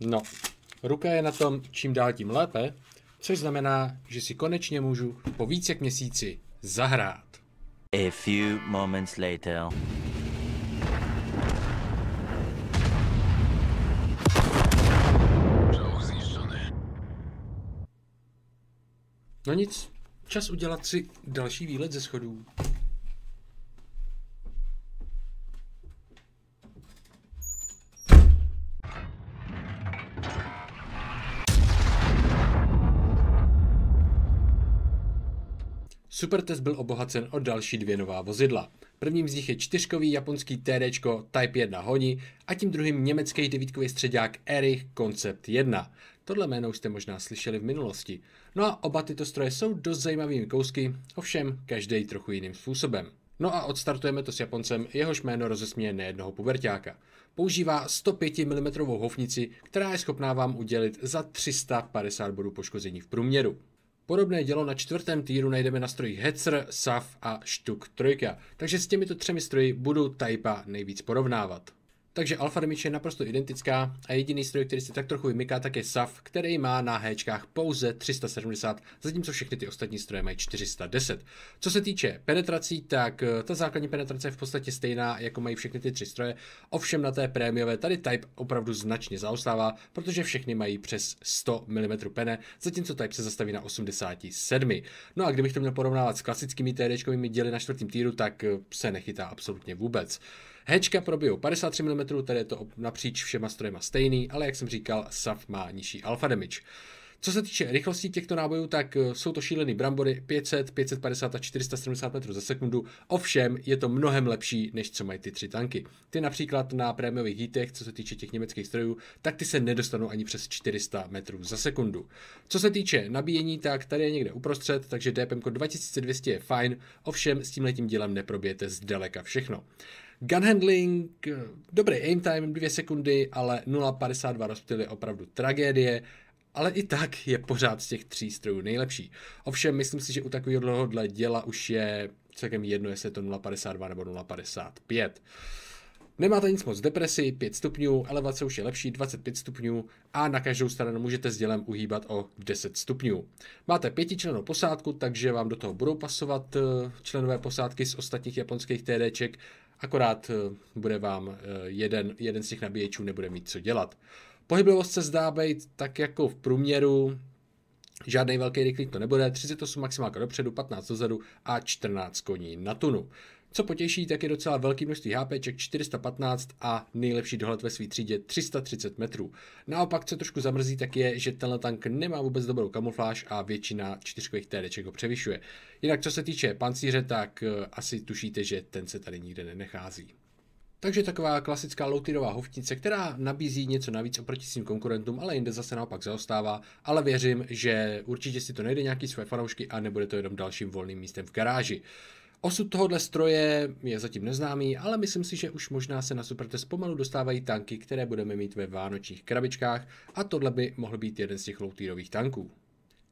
No, ruka je na tom čím dál tím lépe, což znamená, že si konečně můžu po více k měsíci zahrát. A few moments later. No nic, čas udělat si další výlet ze schodů. Supertest byl obohacen o další dvě nová vozidla. Prvním z nich je čtyřkový japonský TD Type 1 Honi a tím druhým německý devítkový středák Erich Concept 1. Tohle jméno už jste možná slyšeli v minulosti. No a oba tyto stroje jsou dost zajímavými kousky, ovšem každý trochu jiným způsobem. No a odstartujeme to s Japoncem, jehož jméno rozesměje nejednoho puberťáka. Používá 105 mm houfnici, která je schopná vám udělit za 350 bodů poškození v průměru. Podobné dělo na čtvrtém týru najdeme na strojích Hetzer, Saf a Štuk 3. Takže s těmito třemi stroji budu Typa nejvíc porovnávat. Takže alfa damage je naprosto identická a jediný stroj, který se tak trochu vymyká, tak je SAF, který má na H pouze 370, zatímco všechny ty ostatní stroje mají 410. Co se týče penetrací, tak eh, ta základní penetrace je v podstatě stejná, jako mají všechny ty tři stroje, ovšem na té prémiové tady Type opravdu značně zaostává, protože všechny mají přes 100 mm pene, zatímco Type se zastaví na 87. No a kdybych to měl porovnávat s klasickými TDčkovými díly na čtvrtém týru, tak eh, se nechytá absolutně vůbec. Hečka probijou 53 mm, tady je to napříč všema strojema stejný, ale jak jsem říkal, SAF má nižší alfa damage. Co se týče rychlosti těchto nábojů, tak eh, jsou to šílený brambory 500, 550 a 470 metrů za sekundu, ovšem je to mnohem lepší, než co mají ty tři tanky. Ty například na prémiových hitech, co se týče těch německých strojů, tak ty se nedostanou ani přes 400 metrů za sekundu. Co se týče nabíjení, tak tady je někde uprostřed, takže DPM 2200 je fajn, ovšem s tím letím dílem neprobijete zdaleka všechno. Gun handling, eh, dobrý aim time, dvě sekundy, ale 0,52 rozptyl je opravdu tragédie, ale i tak je pořád z těch tří strojů nejlepší. Ovšem, myslím si, že u takového dlouhodle děla už je celkem jedno, jestli je to 0,52 nebo 0,55. Nemáte nic moc depresi, 5 stupňů, elevace už je lepší, 25 stupňů a na každou stranu můžete s dělem uhýbat o 10 stupňů. Máte pětičlenou posádku, takže vám do toho budou pasovat eh, členové posádky z ostatních japonských TDček Akorát eh, bude vám eh, jeden, jeden z těch nabíječů nebude mít co dělat. Pohyblivost se zdá být tak jako v průměru, žádný velký rychlík to nebude, 38 maximálka dopředu, 15 dozadu a 14 koní na tunu. Co potěší, tak je docela velký množství HP, 415 a nejlepší dohled ve své třídě 330 metrů. Naopak, co trošku zamrzí, tak je, že tenhle tank nemá vůbec dobrou kamufláž a většina čtyřkových TDček ho převyšuje. Jinak co se týče pancíře, tak eh, asi tušíte, že ten se tady nikde nenechází. Takže taková klasická loutirová hovtnice, která nabízí něco navíc oproti svým konkurentům, ale jinde zase naopak zaostává. Ale věřím, že určitě si to najde nějaký své fanoušky a nebude to jenom dalším volným místem v garáži. Osud tohohle stroje je zatím neznámý, ale myslím si, že už možná se na Supertest pomalu dostávají tanky, které budeme mít ve vánočních krabičkách a tohle by mohl být jeden z těch loutýrových tanků.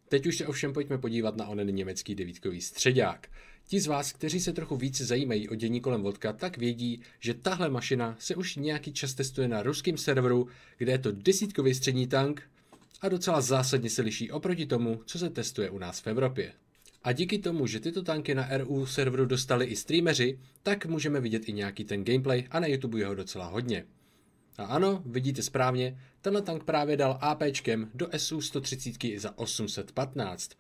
Teď už se ovšem pojďme podívat na onen německý devítkový středák. Ti z vás, kteří se trochu víc zajímají o dění kolem vodka, tak vědí, že tahle mašina se už nějaký čas testuje na ruském serveru, kde je to desítkový střední tank a docela zásadně se liší oproti tomu, co se testuje u nás v Evropě. A díky tomu, že tyto tanky na RU serveru dostali i streameři, tak můžeme vidět i nějaký ten gameplay a na YouTube jeho docela hodně. A ano, vidíte správně, tenhle tank právě dal APčkem do SU 130 za 815.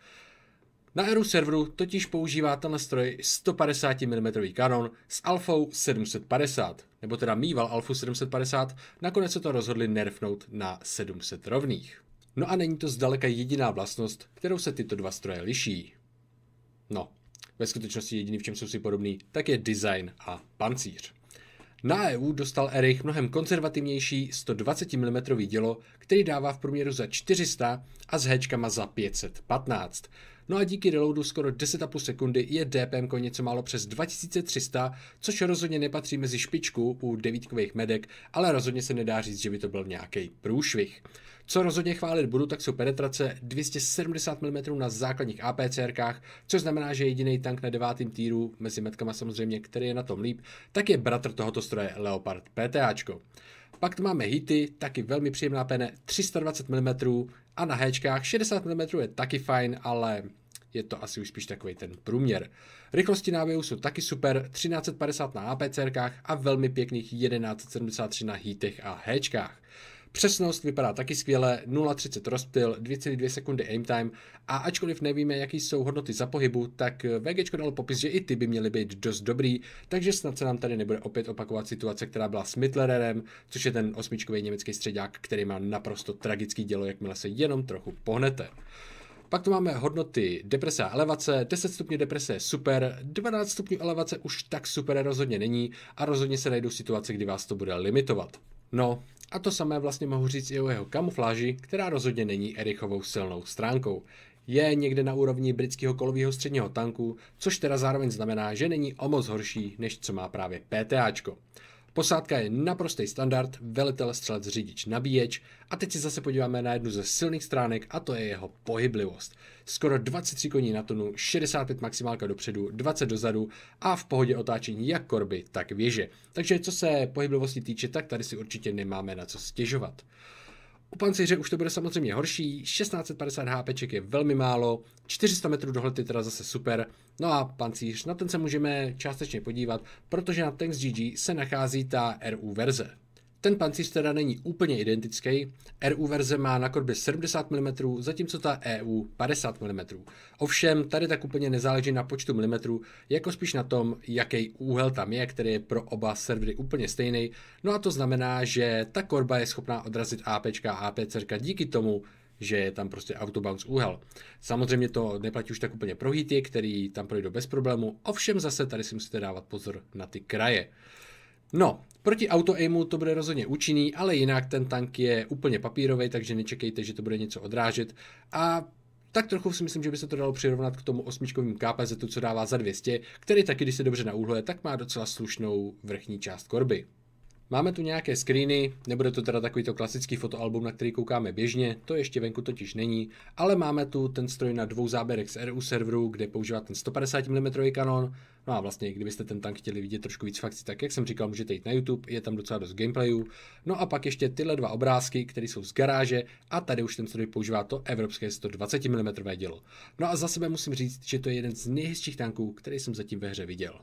Na RU serveru totiž používá tenhle stroj 150 mm kanon s Alfou 750, nebo teda mýval Alfu 750, nakonec se to rozhodli nerfnout na 700 rovných. No a není to zdaleka jediná vlastnost, kterou se tyto dva stroje liší. No, ve skutečnosti jediný, v čem jsou si podobný, tak je design a pancíř. Na EU dostal Erich mnohem konzervativnější 120 mm dělo, který dává v průměru za 400 a s hečkama za 515. No a díky reloadu skoro 10,5 sekundy je DPM něco málo přes 2300, což rozhodně nepatří mezi špičku u devítkových medek, ale rozhodně se nedá říct, že by to byl nějaký průšvih. Co rozhodně chválit budu, tak jsou penetrace 270 mm na základních APCRkách, což znamená, že jediný tank na devátém týru, mezi metkama samozřejmě, který je na tom líp, tak je bratr tohoto stroje Leopard PTAčko. Pak tu máme hity, taky velmi příjemná pene, 320 mm a na hečkách 60 mm je taky fajn, ale je to asi už spíš takový ten průměr. Rychlosti náběhu jsou taky super, 1350 na APCRkách a velmi pěkných 1173 na hítech a Hčkách. Přesnost vypadá taky skvěle, 0,30 rozptyl, 2,2 sekundy aim time a ačkoliv nevíme, jaký jsou hodnoty za pohybu, tak eh, VG dalo popis, že i ty by měly být dost dobrý, takže snad se nám tady nebude opět opakovat situace, která byla s Mittlererem, což je ten osmičkový německý středák, který má naprosto tragický dělo, jakmile se jenom trochu pohnete. Pak tu máme hodnoty deprese a elevace. 10 stupňů deprese je super, 12 stupňů elevace už tak super rozhodně není a rozhodně se najdou situace, kdy vás to bude limitovat. No, a to samé vlastně mohu říct i o jeho kamufláži, která rozhodně není Erichovou silnou stránkou. Je někde na úrovni britského kolového středního tanku, což teda zároveň znamená, že není o moc horší, než co má právě PTAčko. Posádka je naprostý standard, velitel, střelec, řidič, nabíječ a teď si zase podíváme na jednu ze silných stránek a to je jeho pohyblivost. Skoro 23 koní na tunu, 65 maximálka dopředu, 20 dozadu a v pohodě otáčení jak korby, tak věže. Takže co se pohyblivosti týče, tak tady si určitě nemáme na co stěžovat. U pancíře už to bude samozřejmě horší, 1650 HPček je velmi málo, 400 metrů dohled je teda zase super, no a pancíř, na ten se můžeme částečně podívat, protože na Tanks GG se nachází ta RU verze. Ten pancíř teda není úplně identický. RU verze má na korbě 70 mm, zatímco ta EU 50 mm. Ovšem, tady tak úplně nezáleží na počtu milimetrů, jako spíš na tom, jaký úhel tam je, který je pro oba servery úplně stejný. No a to znamená, že ta korba je schopná odrazit AP a APC díky tomu, že je tam prostě autobounce úhel. Samozřejmě to neplatí už tak úplně pro hity, který tam projdou bez problému, ovšem zase tady si musíte dávat pozor na ty kraje. No, Proti auto-aimu to bude rozhodně účinný, ale jinak ten tank je úplně papírový, takže nečekejte, že to bude něco odrážet. A tak trochu si myslím, že by se to dalo přirovnat k tomu osmičkovým KPZ, co dává za 200, který taky, když se dobře naúhluje, tak má docela slušnou vrchní část korby. Máme tu nějaké screeny, nebude to teda takovýto klasický fotoalbum, na který koukáme běžně, to ještě venku totiž není, ale máme tu ten stroj na dvou záběrech z RU serveru, kde používá ten 150 mm kanon, no a vlastně kdybyste ten tank chtěli vidět trošku víc fakcí, tak jak jsem říkal, můžete jít na YouTube, je tam docela dost gameplayů, no a pak ještě tyhle dva obrázky, které jsou z garáže a tady už ten stroj používá to evropské 120 mm dělo. No a za sebe musím říct, že to je jeden z nejhezčích tanků, který jsem zatím ve hře viděl.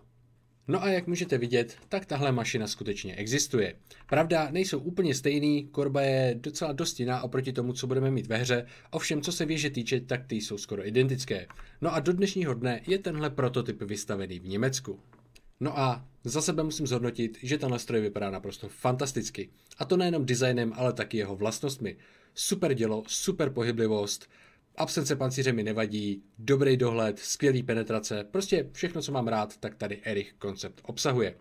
No a jak můžete vidět, tak tahle mašina skutečně existuje. Pravda, nejsou úplně stejný, korba je docela dost jiná oproti tomu, co budeme mít ve hře, ovšem co se věže týče, tak ty jsou skoro identické. No a do dnešního dne je tenhle prototyp vystavený v Německu. No a za sebe musím zhodnotit, že tenhle stroj vypadá naprosto fantasticky. A to nejenom designem, ale taky jeho vlastnostmi. Super dělo, super pohyblivost, Absence pancíře mi nevadí, dobrý dohled, skvělý penetrace, prostě všechno, co mám rád, tak tady Erich koncept obsahuje.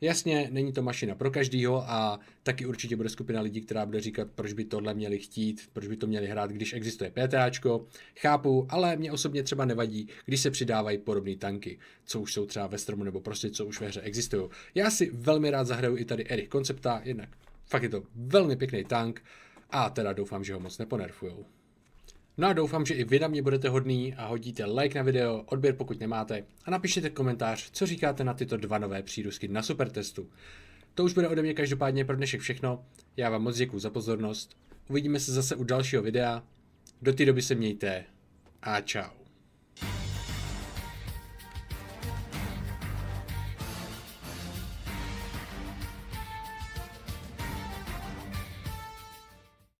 Jasně, není to mašina pro každýho a taky určitě bude skupina lidí, která bude říkat, proč by tohle měli chtít, proč by to měli hrát, když existuje PTAčko. Chápu, ale mě osobně třeba nevadí, když se přidávají podobné tanky, co už jsou třeba ve stromu nebo prostě co už ve hře existují. Já si velmi rád zahraju i tady Erich koncepta, jednak fakt je to velmi pěkný tank a teda doufám, že ho moc neponerfujou. No a doufám, že i vy na mě budete hodný a hodíte like na video, odběr pokud nemáte a napište komentář, co říkáte na tyto dva nové přírusky na supertestu. To už bude ode mě každopádně pro dnešek všechno. Já vám moc děkuji za pozornost. Uvidíme se zase u dalšího videa. Do té doby se mějte a čau.